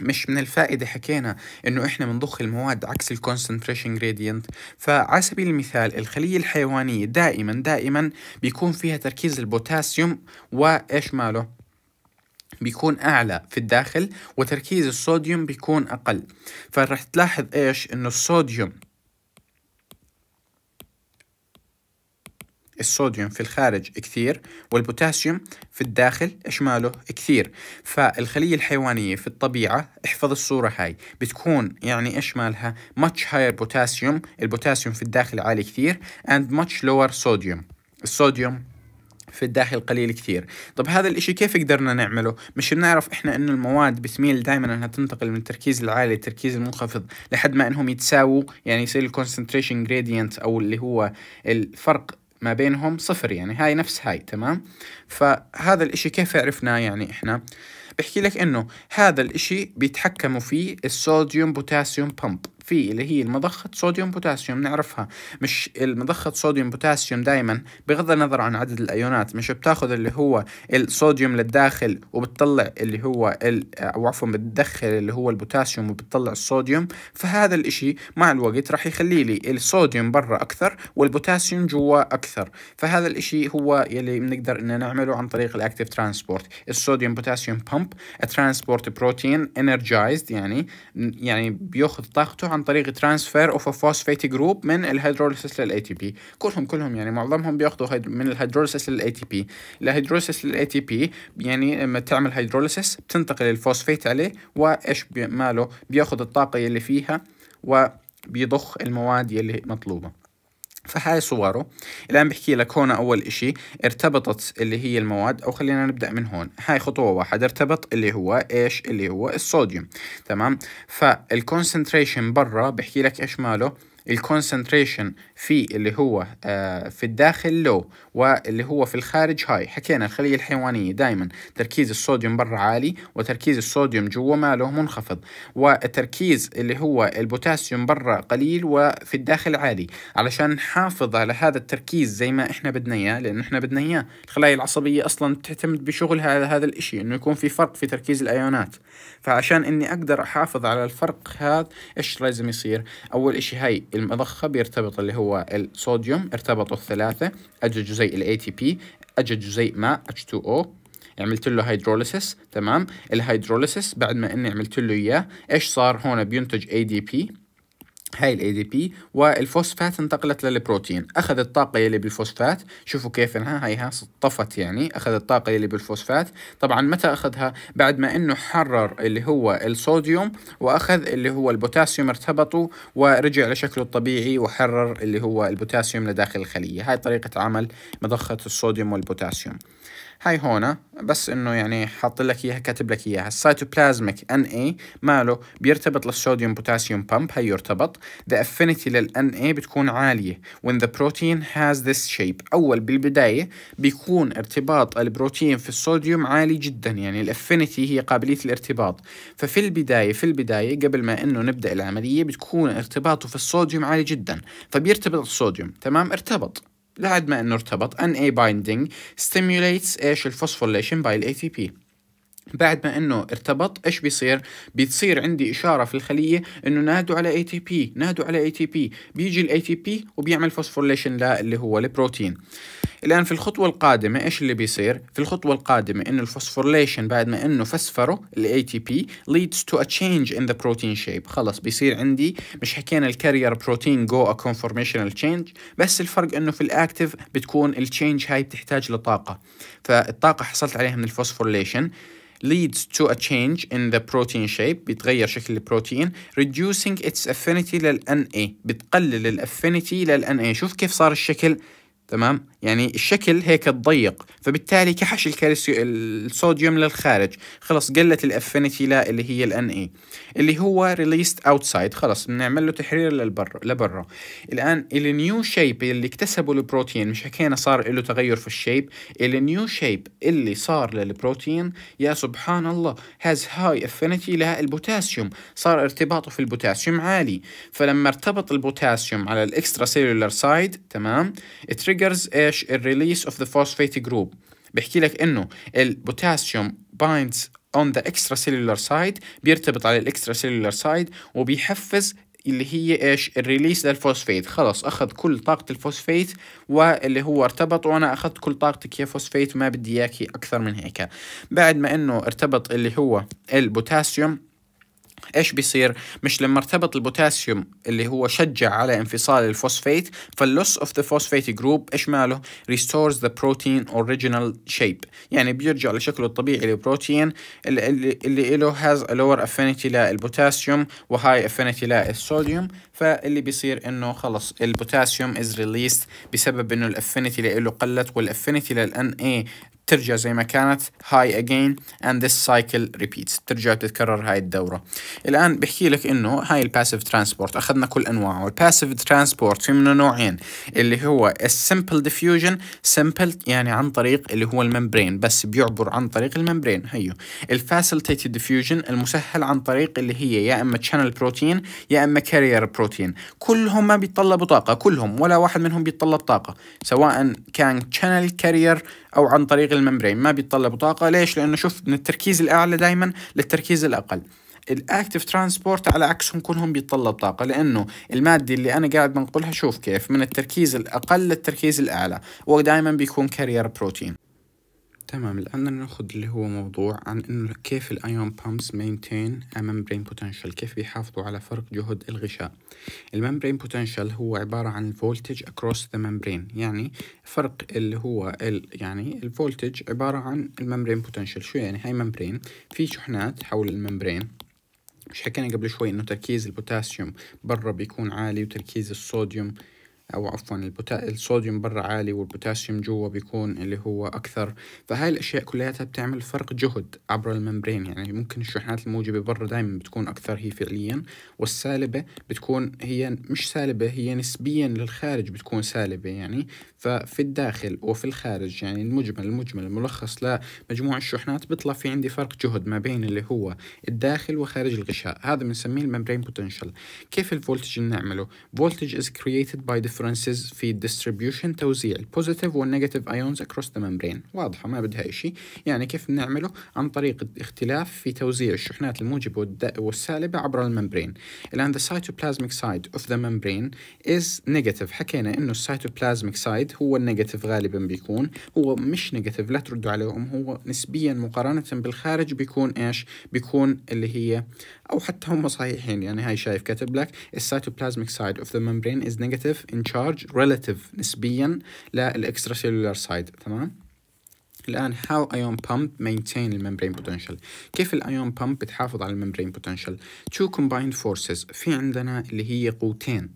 مش من الفائدة حكينا انه احنا بنضخ المواد عكس الكونسنتريشن جريدينت فعلى سبيل المثال الخلية الحيوانية دائما دائما بيكون فيها تركيز البوتاسيوم وايش ماله بيكون أعلى في الداخل وتركيز الصوديوم بيكون أقل فرح تلاحظ إيش إنه الصوديوم الصوديوم في الخارج كثير والبوتاسيوم في الداخل إشماله كثير فالخلية الحيوانية في الطبيعة احفظ الصورة هاي بتكون يعني إشمالها much higher potassium البوتاسيوم في الداخل عالي كثير and much lower sodium الصوديوم في الداخل قليل كثير طب هذا الاشي كيف قدرنا نعمله مش بنعرف احنا انه المواد بتميل دائما انها تنتقل من التركيز العالي للتركيز المنخفض لحد ما انهم يتساووا يعني يصير الكونسنتريشن جريدينت او اللي هو الفرق ما بينهم صفر يعني هاي نفس هاي تمام فهذا الاشي كيف عرفناه يعني احنا بحكي لك انه هذا الاشي بيتحكموا فيه الصوديوم بوتاسيوم بمب في اللي هي المضخة صوديوم بوتاسيوم نعرفها مش المضخة صوديوم بوتاسيوم دائما بغض النظر عن عدد الايونات مش بتاخذ اللي هو الصوديوم للداخل وبتطلع اللي هو او عفوا بتدخل اللي هو البوتاسيوم وبتطلع الصوديوم فهذا الاشي مع الوقت راح يخلي لي الصوديوم برا اكثر والبوتاسيوم جوا اكثر فهذا الاشي هو يلي بنقدر ان نعمله عن طريق الاكتيف ترانسبورت الصوديوم بوتاسيوم بامب ترانسبورت بروتين انرجايزد يعني يعني بياخذ طاقته عن طريق ترانسفير اوف فوسفيت جروب من الهيدروليسيس للاي تي بي كلهم كلهم يعني معظمهم بياخذوا من الهيدروليسيس للاي تي بي الهيدروليسيس للاي تي بي يعني لما تعمل هيدروليسيس بتنتقل الفوسفيت عليه وايش ماله بياخذ الطاقه اللي فيها وبيضخ المواد اللي مطلوبه فهاي صوره الآن بحكي لك هون أول إشي ارتبطت اللي هي المواد أو خلينا نبدأ من هون هاي خطوة واحد ارتبط اللي هو إيش اللي هو الصوديوم تمام فالكونسنتريشن برا بحكي لك إيش ماله الكونسنتريشن في اللي هو آه، في الداخل لو واللي هو في الخارج هاي حكينا الخلية الحيوانية دائما تركيز الصوديوم برا عالي وتركيز الصوديوم جوا ماله منخفض والتركيز اللي هو البوتاسيوم برا قليل وفي الداخل عالي علشان نحافظ على هذا التركيز زي ما احنا بدنا اياه لانه احنا بدنا اياه الخلايا العصبية اصلا تعتمد بشغلها على هذا الاشي انه يكون في فرق في تركيز الايونات فعشان اني اقدر احافظ على الفرق هذا ايش لازم يصير اول اشي هاي المضخه بيرتبط اللي هو الصوديوم ارتبطوا الثلاثه اجى جزيء الاي تي بي اجى جزيء ماء H2O عملت له هيدروليسيس تمام الهيدروليسيس بعد ما اني عملت له اياه ايش صار هون بينتج ADP هاي الاي دي بي والفوسفات انتقلت للبروتين اخذ الطاقه يلي بالفوسفات شوفوا كيف انها هيها طفت يعني اخذ الطاقه يلي بالفوسفات طبعا متى اخذها بعد ما انه حرر اللي هو الصوديوم واخذ اللي هو البوتاسيوم ارتبطوا ورجع لشكله الطبيعي وحرر اللي هو البوتاسيوم لداخل الخليه هاي طريقه عمل مضخه الصوديوم والبوتاسيوم هاي هون بس انه يعني حاط لك اياها كاتب لك اياها السيتوبلازميك ان اي ماله بيرتبط للصوديوم بوتاسيوم بامب هي يرتبط ذا افينيتي للان اي بتكون عاليه when the protein has this shape اول بالبدايه بيكون ارتباط البروتين في الصوديوم عالي جدا يعني الافينيتي هي قابليه الارتباط ففي البدايه في البدايه قبل ما انه نبدا العمليه بتكون ارتباطه في الصوديوم عالي جدا فبيرتبط الصوديوم تمام ارتبط لحد ما انه ارتبط ان اي binding stimulates ايش الفوسفوليشن باي الاي تي بي بعد ما انه ارتبط ايش بيصير؟ بتصير عندي اشاره في الخليه انه نادوا على اي تي بي، نادوا على اي تي بي، بيجي الاي تي بي وبيعمل فوسفوريليشن اللي هو البروتين. الان في الخطوه القادمه ايش اللي بيصير؟ في الخطوه القادمه انه الفوسفوريليشن بعد ما انه فسفروا الاي تي بي leads to a change in the protein shape، خلص بيصير عندي مش حكينا الكارير بروتين جو a conformational change، بس الفرق انه في الاكتف بتكون التشينج هاي بتحتاج لطاقه، فالطاقه حصلت عليها من الفوسفوريليشن leads to a change in the protein shape بتغير شكل البروتين reducing its affinity للNA بتقلل الأفينيتي للNA شوف كيف صار الشكل تمام يعني الشكل هيك ضيق فبالتالي كحش الكالسيوم الصوديوم للخارج خلص قلت الافينيتي لا اللي هي الان اي اللي هو ريليست اوتسايد خلص بنعمل له تحرير للبر لبرا الان النيو شيب اللي اكتسبه البروتين مش حكينا صار له تغير في الشيب النيو شيب اللي صار للبروتين يا سبحان الله هاز هاي افينيتي للبوتاسيوم صار ارتباطه في البوتاسيوم عالي فلما ارتبط البوتاسيوم على الاكسترا سيلولار سايد تمام تريجرز ايش establish a release of the phosphate group لك انه البوتاسيوم binds on the extracellular side بيرتبط على الاكسترا سيلولار سايد وبيحفز اللي هي ايش الريليس للفوسفيت خلص اخذ كل طاقه الفوسفيت واللي هو ارتبط وانا اخذت كل طاقتك يا فوسفيت وما بدي اياكي اكثر من هيك بعد ما انه ارتبط اللي هو البوتاسيوم ايش بيصير؟ مش لما ارتبط البوتاسيوم اللي هو شجع على انفصال الفوسفيت فاللوس اوف ذا فوسفيت جروب ايش ماله؟ ريستورز ذا بروتين اوريجينال شيب يعني بيرجع لشكله الطبيعي للبروتين اللي, اللي, له has a lower affinity للبوتاسيوم وهاي affinity للصوديوم فاللي بيصير انه خلص البوتاسيوم is released بسبب انه الافينيتي له قلت والافينيتي للان اي ترجع زي ما كانت هاي اجين اند ذس سايكل ريبيتس ترجع تتكرر هاي الدوره الان بحكي لك انه هاي الباسيف ترانسبورت اخذنا كل انواعه الباسيف ترانسبورت في منه نوعين اللي هو السمبل ديفيوجن سمبل يعني عن طريق اللي هو الممبرين بس بيعبر عن طريق الممبرين هيو الفاسيلتيتد ديفيوجن المسهل عن طريق اللي هي يا اما تشانل بروتين يا اما كارير بروتين كلهم ما بيتطلبوا طاقه كلهم ولا واحد منهم بيتطلب طاقه سواء كان تشانل كارير او عن طريق الممبرين ما بيتطلب طاقه ليش لانه شوف من التركيز الاعلى دائما للتركيز الاقل الاكتف ترانسبورت على عكسهم كلهم بيتطلب طاقه لانه الماده اللي انا قاعد بنقلها شوف كيف من التركيز الاقل للتركيز الاعلى ودائما بيكون كارير بروتين تمام الآن ناخذ اللي هو موضوع عن إنه كيف الأيون بامبس مينتين ممبرين بوتنشال كيف بيحافظوا على فرق جهد الغشاء الممبرين بوتنشال هو عبارة عن الفولتج أكروس ذا ممبرين يعني فرق اللي هو ال يعني الفولتج عبارة عن الممبرين بوتنشال شو يعني هاي ممبرين في شحنات حول الممبرين مش حكينا قبل شوي إنه تركيز البوتاسيوم برا بيكون عالي وتركيز الصوديوم او عفوا البوتا... الصوديوم برا عالي والبوتاسيوم جوا بيكون اللي هو اكثر فهاي الاشياء كلياتها بتعمل فرق جهد عبر الممبرين يعني ممكن الشحنات الموجبه برا دائما بتكون اكثر هي فعليا والسالبه بتكون هي مش سالبه هي نسبيا للخارج بتكون سالبه يعني ففي الداخل وفي الخارج يعني المجمل المجمل الملخص لمجموع الشحنات بيطلع في عندي فرق جهد ما بين اللي هو الداخل وخارج الغشاء هذا بنسميه الممبرين بوتنشال كيف الفولتج بنعمله نعمله از كرييتد باي ديفرنسز في ديستريبيوشن توزيع البوزيتيف والنيجاتيف ايونز اكروس ذا ممبرين واضحه ما بدها شيء يعني كيف بنعمله عن طريق اختلاف في توزيع الشحنات الموجبه والسالبه عبر الممبرين الان ذا سايتوبلازميك سايد اوف ذا ممبرين از نيجاتيف حكينا انه السايتوبلازميك سايد هو النيجاتيف غالبا بيكون هو مش نيجاتيف لا تردوا عليهم هو نسبيا مقارنة بالخارج بيكون ايش بيكون اللي هي او حتى هم صحيحين يعني هاي شايف كاتب لك السيتوبلازميك سايد اوف ذا ممبرين از نيجاتيف ان تشارج ريليتيف نسبيا للاكسترا سيلولار سايد تمام الان هاو ايون بامب مينتين الممبرين بوتنشال كيف الايون بامب بتحافظ على الممبرين بوتنشال تو كومبايند فورسز في عندنا اللي هي قوتين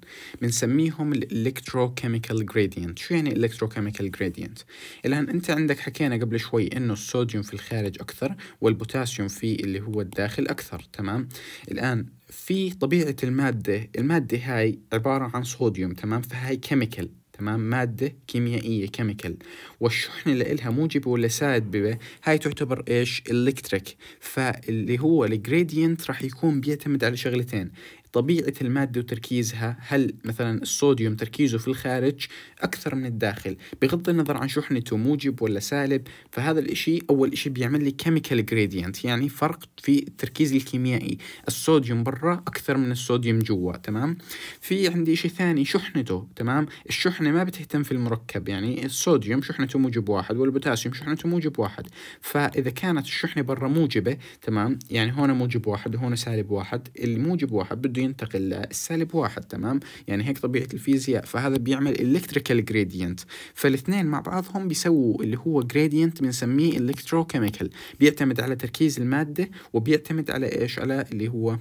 بنسميهم الالكتروكيميكال جريدينت شو يعني الالكتروكيميكال جريدينت الان انت عندك حكينا قبل شوي انه الصوديوم في الخارج اكثر والبوتاسيوم في اللي هو الداخل اكثر تمام الان في طبيعة المادة المادة هاي عبارة عن صوديوم تمام فهاي كيميكال تمام ماده كيميائيه كيميكال والشحنه اللي لها موجبه ولا سالبه هاي تعتبر ايش الكتريك فاللي هو الجريدينت راح يكون بيعتمد على شغلتين طبيعة المادة وتركيزها هل مثلا الصوديوم تركيزه في الخارج أكثر من الداخل بغض النظر عن شحنته موجب ولا سالب فهذا الإشي أول إشي بيعمل لي كيميكال gradient يعني فرق في التركيز الكيميائي الصوديوم برا أكثر من الصوديوم جوا تمام في عندي إشي ثاني شحنته تمام الشحنة ما بتهتم في المركب يعني الصوديوم شحنته موجب واحد والبوتاسيوم شحنته موجب واحد فإذا كانت الشحنة برا موجبة تمام يعني هون موجب واحد وهون سالب واحد الموجب واحد بده برضه ينتقل للسالب واحد تمام يعني هيك طبيعة الفيزياء فهذا بيعمل الكتريكال جريدينت فالاثنين مع بعضهم بيسووا اللي هو جريدينت بنسميه الكتروكيميكال بيعتمد على تركيز المادة وبيعتمد على ايش على اللي هو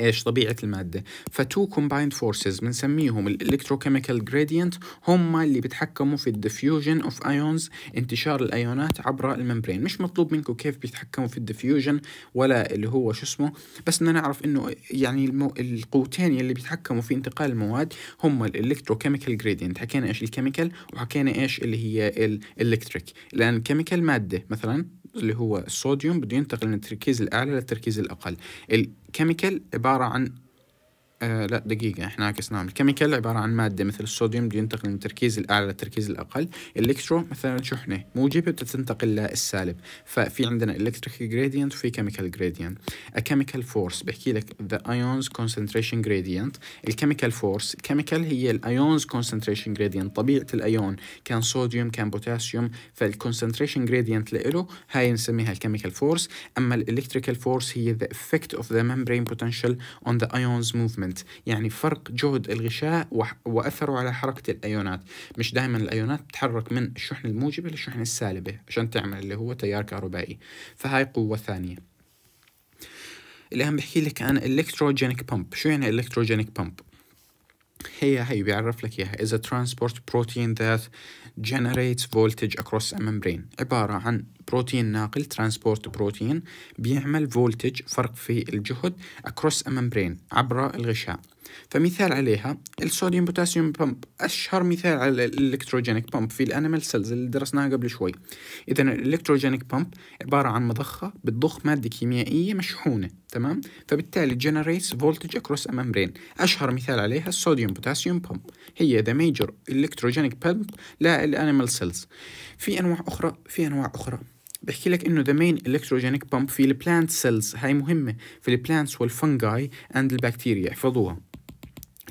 ايش طبيعه الماده فتو كومبايند فورسز بنسميهم الالكتروكيميكال جريدينت هم اللي بيتحكموا في الديفيوجن اوف ايونز انتشار الايونات عبر الممبرين مش مطلوب منكم كيف بيتحكموا في الديفيوجن ولا اللي هو شو اسمه بس بدنا نعرف انه يعني المو... القوتين اللي بيتحكموا في انتقال المواد هم الالكتروكيميكال جريدينت حكينا ايش الكيميكال وحكينا ايش اللي هي الالكتريك لان الكيميكال ماده مثلا اللي هو الصوديوم بده ينتقل من التركيز الاعلى للتركيز الاقل الكيميكال عباره عن آه لا دقيقة احنا عكسناهم الكيميكال عبارة عن مادة مثل الصوديوم بده ينتقل من التركيز الأعلى للتركيز الأقل الإلكترو مثلا شحنة موجبة بتنتقل للسالب ففي عندنا إلكتريك جريدينت وفي كيميكال جريدينت a chemical force بحكي لك the ions concentration gradient الكيميكال فورس كيميكال هي الايونز concentration gradient طبيعة الأيون كان صوديوم كان بوتاسيوم فالكونسنتريشن gradient لإله هاي نسميها الكيميكال فورس أما الإلكتريكال فورس هي the effect of the membrane potential on the ions movement movement يعني فرق جهد الغشاء وأثره على حركة الأيونات مش دائما الأيونات تتحرك من الشحن الموجبة للشحن السالبة عشان تعمل اللي هو تيار كهربائي فهاي قوة ثانية الان بحكي لك عن الكتروجينيك بامب شو يعني الكتروجينيك بامب هي هي بيعرف لك إياها is a transport protein that generates voltage across a membrane عبارة عن بروتين ناقل ترانسبورت بروتين بيعمل فولتج فرق في الجهد across a membrane عبر الغشاء فمثال عليها الصوديوم بوتاسيوم بامب أشهر مثال على الإلكتروجينيك بامب في الأنيمال سيلز اللي درسناها قبل شوي إذا الإلكتروجينيك بامب عبارة عن مضخة بتضخ مادة كيميائية مشحونة تمام فبالتالي جنريتس فولتج اكروس امبرين أشهر مثال عليها الصوديوم بوتاسيوم بامب هي ذا ميجر إلكتروجينيك بامب للأنيمال سيلز في أنواع أخرى في أنواع أخرى بحكي لك انه ذا مين الكتروجينيك بامب في البلانت سيلز هاي مهمه في البلانتس والفنجاي اند البكتيريا احفظوها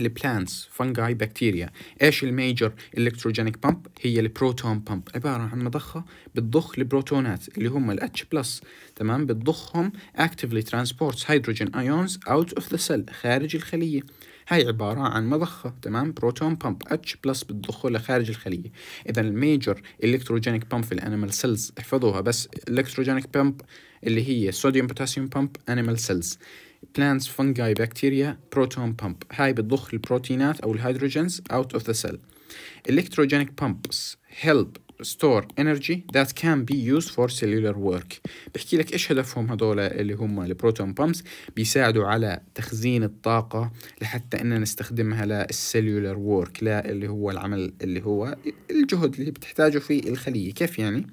البلانتس فنجاي بكتيريا ايش الميجر الكتروجينيك بامب هي البروتون بامب عباره عن مضخه بتضخ البروتونات اللي هم الاتش بلس تمام بتضخهم اكتفلي ترانسبورتس هيدروجين ايونز اوت اوف ذا سيل خارج الخليه هاي عبارة عن مضخة تمام بروتون بامب اتش بلس بتضخه لخارج الخلية إذا الميجر الكتروجينيك بامب في الأنيمال سيلز احفظوها بس الكتروجينيك بامب اللي هي صوديوم بوتاسيوم بامب أنيمال سيلز plants, fungi, bacteria, proton pump هاي بتضخ البروتينات أو الهيدروجينز out of the cell electrogenic pumps help store energy that can be used for cellular work بحكي لك ايش هدفهم هذول اللي هم البروتون بامبس بيساعدوا على تخزين الطاقة لحتى اننا نستخدمها للسيلولر وورك لا اللي هو العمل اللي هو الجهد اللي بتحتاجه في الخلية كيف يعني؟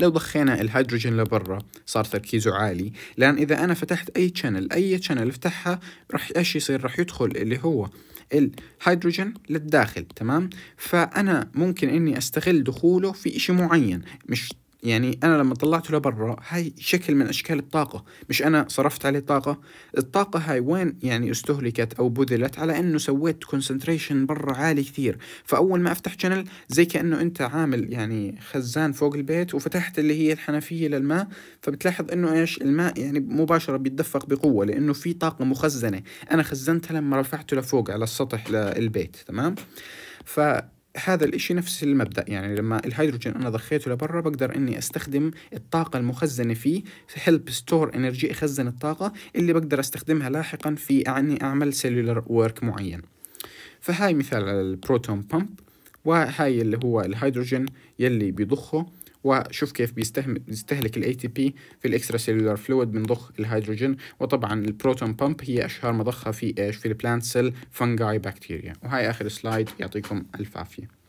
لو ضخينا الهيدروجين لبرا صار تركيزه عالي لان اذا انا فتحت اي شانل اي شانل افتحها راح ايش يصير راح يدخل اللي هو الهيدروجين للداخل تمام فانا ممكن اني استغل دخوله في اشي معين مش يعني أنا لما طلعته لبرا هاي شكل من أشكال الطاقة مش أنا صرفت عليه طاقة الطاقة هاي وين يعني استهلكت أو بذلت على أنه سويت كونسنتريشن برا عالي كثير فأول ما أفتح شانل زي كأنه أنت عامل يعني خزان فوق البيت وفتحت اللي هي الحنفية للماء فبتلاحظ أنه إيش الماء يعني مباشرة بيتدفق بقوة لأنه في طاقة مخزنة أنا خزنتها لما رفعته لفوق على السطح للبيت تمام ف هذا الإشي نفس المبدأ يعني لما الهيدروجين أنا ضخيته لبرا بقدر إني أستخدم الطاقة المخزنة فيه هيلب ستور إنرجي أخزن الطاقة اللي بقدر أستخدمها لاحقا في إني أعمل سيلولر ورك معين فهاي مثال على البروتون بامب وهاي اللي هو الهيدروجين يلي بيضخه وشوف كيف بيستهلك الاي تي بي في الاكسترا سيلولار فلويد من ضخ الهيدروجين وطبعا البروتون بامب هي اشهر مضخه في ايش آه، في البلانت سيل فنجاي بكتيريا وهي اخر سلايد يعطيكم الف عافيه